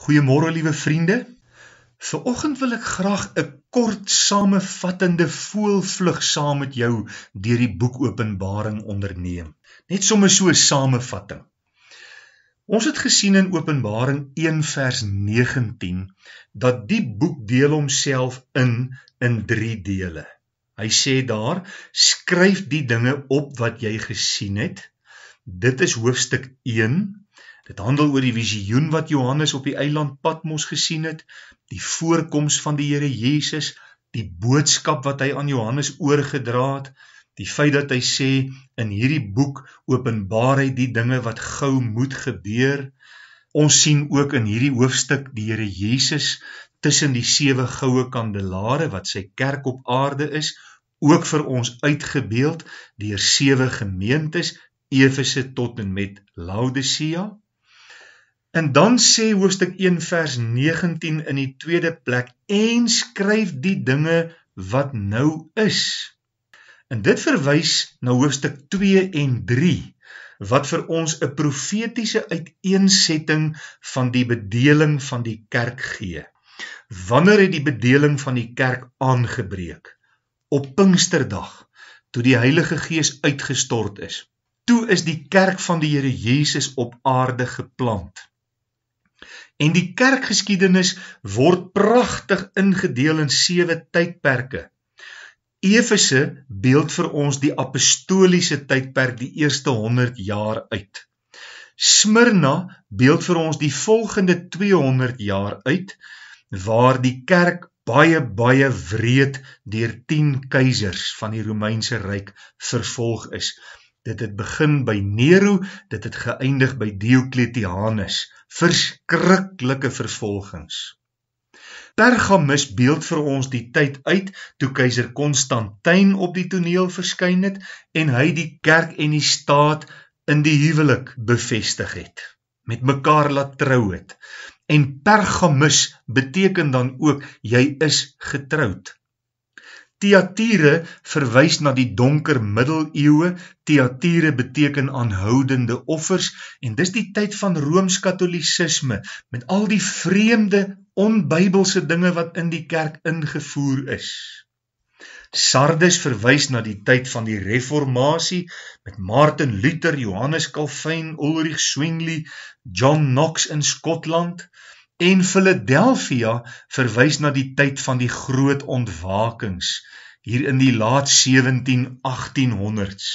Goeiemôre liewe vriende. Vanoggend wil ek graag 'n kort samevattende voelvlug saam met jou deur die boek Openbaring onderneem. Net sommer so 'n samevatting. Ons het gesien in Openbaring 1 vers 19 dat die boek deel homself in in 3 dele. Hy sê daar: "Skryf die dinge op wat jy gesien het." Dit is hoofstuk Dit handel oor die visioen wat Johannes op die eiland Patmos gesien het, die voorkoms van die Here Jesus, die boodskap wat hy aan Johannes oorgedra het, die feit dat hy sê in hierdie boek openbaar hy die dinge wat gou moet gebeur. Ons sien ook in hierdie hoofstuk die Here Jesus tussen die sewe goue kandelare wat sy kerk op aarde is, ook vir ons uitgebeeld deur sewe gemeentes Efese tot en met Laodicea. En dan sê hoofstuk 1 vers 19 in die tweede plek en skryf die dinge wat nou is. En dit verwys na hoofstuk 2 en 3 wat vir ons 'n profetiese uiteensetting van die bedeling van die kerk gee. Wanneer het die bedeling van die kerk aangebreek? Op Pinksterdag toe die Heilige Gees uitgestort is. Toe is die kerk van die Here Jesus op aarde geplant. En die kerkgeskiedenis word pragtig ingedeel in sewe tydperke. Efese beeld vir ons die apostoliese tydperk die eerste 100 jaar uit. Smyrna beeld vir ons die volgende 200 jaar uit waar die kerk baie baie wreed deur 10 keisers van die Romeinse ryk vervolg is. Dit het begin by Nero, dit het geëindig by Diocletianus. Verskriklike vervolgings. Pergamus beeld vir ons die tyd uit toe keiser Konstantyn op die toneel verskyn het en hy die kerk en die staat in die huwelik bevestig het, met mekaar laat trou het. En Pergamus beteken dan ook jy is getroud. Teatiere verwys na die donker middeleeue. Teatiere beteken aanhoudende offers en dis die tyd van rooms-katolisisme met al die vreemde onbybelse dinge wat in die kerk ingevoer is. Sardes verwys na die tyd van die reformatie met Martin Luther, Johannes Calvin, Ulrich Zwingli, John Knox in Skotland en Philadelphia verwys na die tyd van die groot ontwakings hier in die laat 17 1800s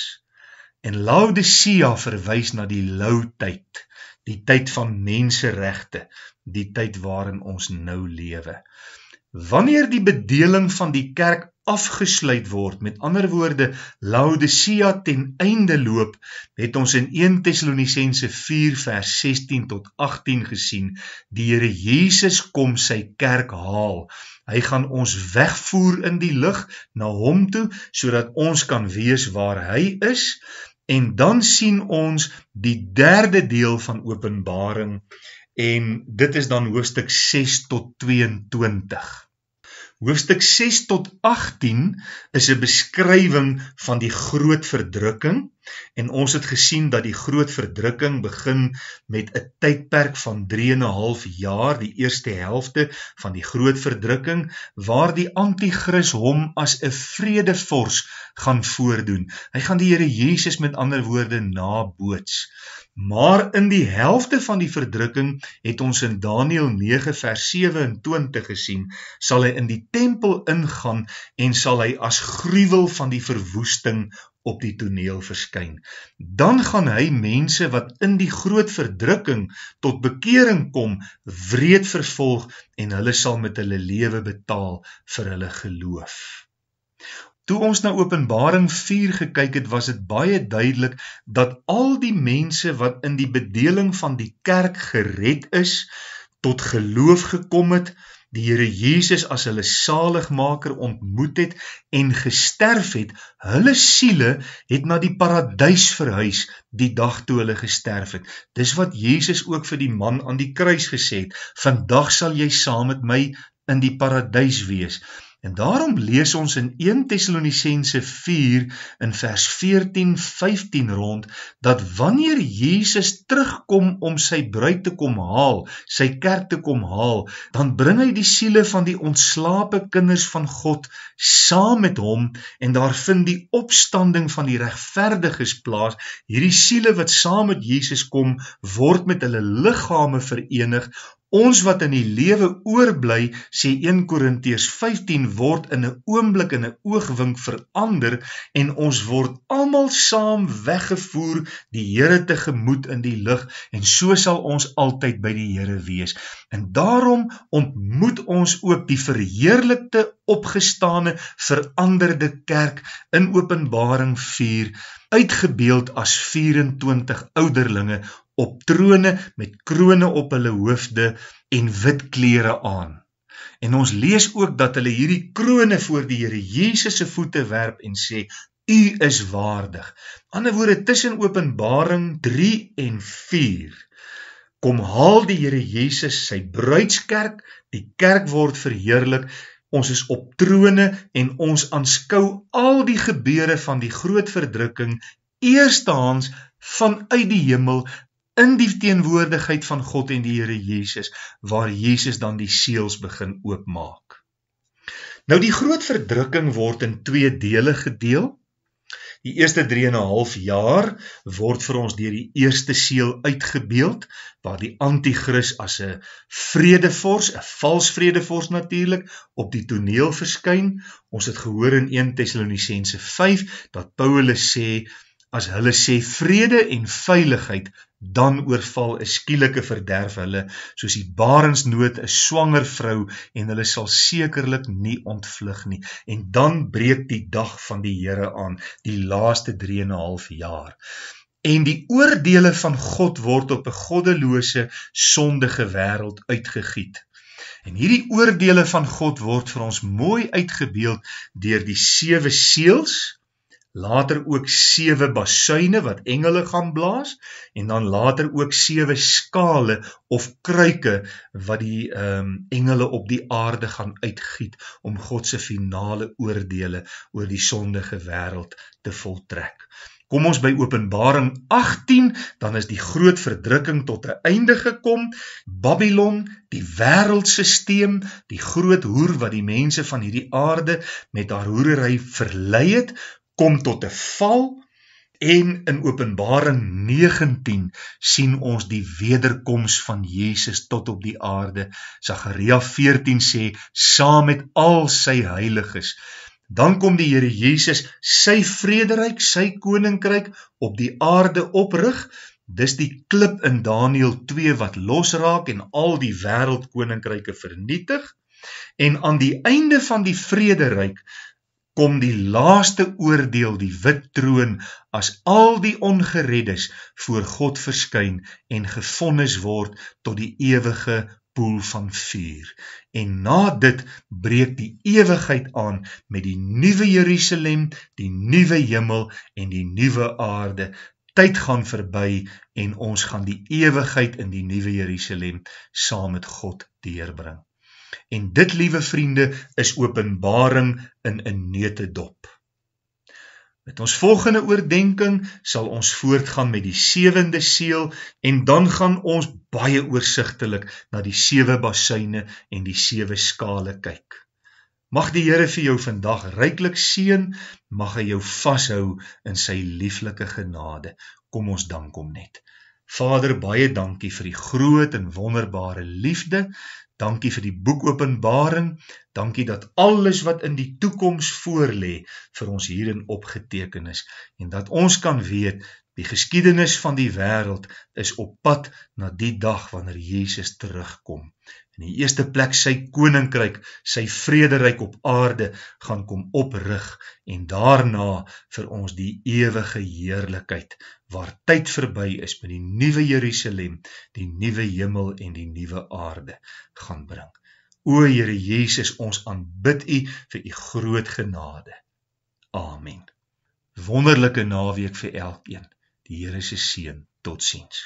en Laodicea verwys na die lou tyd die tyd van menseregte die tyd waarin ons nou lewe Wanneer die bedeling van die kerk afgesluit word, met ander woorde Laodicea ten einde loop, het ons in 1 Tessalonisense 4 vers 16 tot 18 gesien, die Here Jesus kom sy kerk haal. Hy gaan ons wegvoer in die lig na hom toe sodat ons kan weet waar hy is. En dan sien ons die derde deel van Openbaring en dit is dan hoofstuk 6 tot 22. Hoofstuk 6 tot 18 is 'n beskrywing van die groot verdrukking En ons het gesien dat die groot verdrukking begin met 'n tydperk van 3 en 'n half jaar, die eerste helfte van die groot verdrukking, waar die anti-kris hom as 'n vredevors gaan voordoen. Hy gaan die Here Jesus met ander woorde naboots. Maar in die helfte van die verdrukking het ons in Daniël 9 vers 27 gesien, sal hy in die tempel ingaan en sal hy as gruwel van die verwoesting op die toneel verskyn. Dan gaan hy mense wat in die groot verdrukking tot bekering kom, wreed vervolg en hulle sal met hulle lewe betaal vir hulle geloof. Toe ons na Openbaring 4 gekyk het, was dit baie duidelik dat al die mense wat in die bedeling van die kerk gered is, tot geloof gekom het, die Here Jesus as hulle saligmaker ontmoet het en gesterf het, hulle siele het na die paradys verhuis die dag toe hulle gesterf het. Dis wat Jesus ook vir die man aan die kruis gesê het: "Vandag sal jy saam met my in die paradys wees." En daarom lees ons in 1 Tessalonisense 4 in vers 14-15 rond dat wanneer Jesus terugkom om sy bruid te kom haal, sy kerk te kom haal, dan bring hy die siele van die ontslape kinders van God saam met hom en daar vind die opstanding van die regverdiges plaas. Hierdie siele wat saam met Jesus kom, word met hulle liggame verenig Ons wat in die lewe oorbly, sê 1 Korintiërs 15 word in 'n oomblik en 'n oogwink verander en ons word almal saam weggevoer die Here te gemoed in die lig en so sal ons altyd by die Here wees. En daarom ontmoet ons ook die verheerlikte opgestane veranderde kerk in Openbaring 4 uitgebeeld as 24 ouderlinge op trone met krones op hulle hoofde en wit klere aan. En ons lees ook dat hulle hierdie krones voor die Here Jesus se voete werp en sê: U is waardig. Anderswoorde tussen Openbaring 3 en 4 kom haal die Here Jesus sy bruidskerk, die kerk word verheerlik. Ons is op trone en ons aanskou al die gebeure van die groot verdrukking eerstehands vanuit die hemel in die teenwoordigheid van God en die Here Jesus waar Jesus dan die seels begin oopmaak. Nou die groot verdrukking word in twee dele gedeel. Die eerste 3 en 'n half jaar word vir ons deur die eerste seël uitgebeeld waar die anti-kris as 'n vredevors, 'n vals vredevors natuurlik op die toneel verskyn. Ons het gehoor in 1 Tessalonisense 5 dat Paulus sê As hulle sê vrede en veiligheid, dan oorval 'n skielike verderf hulle, soos die barensnood 'n swanger vrou en hulle sal sekerlik nie ontvlug nie. En dan breek die dag van die Here aan, die laaste 3 en 'n half jaar. En die oordeele van God word op 'n goddelose, sondige wêreld uitgegiet. En hierdie oordeele van God word vir ons mooi uitgebeeld deur die sewe seels later ook sewe bassuine wat engele gaan blaas en dan later ook sewe skale of kruike wat die ehm um, engele op die aarde gaan uitgiet om God se finale oordeele oor die sondige wêreld te voltrek. Kom ons by Openbaring 18, dan is die groot verdrukking tot 'n einde gekom. Babylon, die wêreldstelsel, die groot hoer wat die mense van hierdie aarde met haar hoerery verlei het, kom tot 'n val en in Openbaring 19 sien ons die wederkoms van Jesus tot op die aarde. Sagaria 14 sê saam met al sy heiliges Dan kom die Here Jesus, sy vrederyk, sy koninkryk op die aarde oprig. Dis die klip in Daniël 2 wat losraak en al die wêreldkoninkryke vernietig. En aan die einde van die vrederyk, kom die laaste oordeel, die wit troon, as al die ongereddes voor God verskyn en gefonnis word tot die ewige poel van vuur. En na dit breek die ewigheid aan met die nuwe Jerusalem, die nuwe hemel en die nuwe aarde. Tyd gaan verby en ons gaan die ewigheid in die nuwe Jerusalem saam met God deurbring. En dit, liewe vriende, is openbaring in 'n neutedop. Met ons volgende oordeenking sal ons voortgaan met die sewende seël en dan gaan ons baie oorsigtelik na die sewe bassyne en die sewe skale kyk. Mag die Here vir jou vandag ryklik seën, mag hy jou vashou in sy lieflike genade. Kom ons dank hom net. Vader, baie dankie vir die groot en wonderbare liefde Dankie vir die boek Openbaring. Dankie dat alles wat in die toekoms voorlê vir ons hierin opgeteken is en dat ons kan weet die geskiedenis van die wêreld is op pad na die dag wanneer Jesus terugkom in die eerste plek sy koninkryk, sy vrederyk op aarde gaan kom oprig en daarna vir ons die ewige heerlikheid waar tyd verby is met die nuwe Jerusalem, die nuwe hemel en die nuwe aarde gaan bring. O Here Jesus, ons aanbid U vir U groot genade. Amen. Wonderlike naweek vir elkeen. Die Here se seën. Totsiens.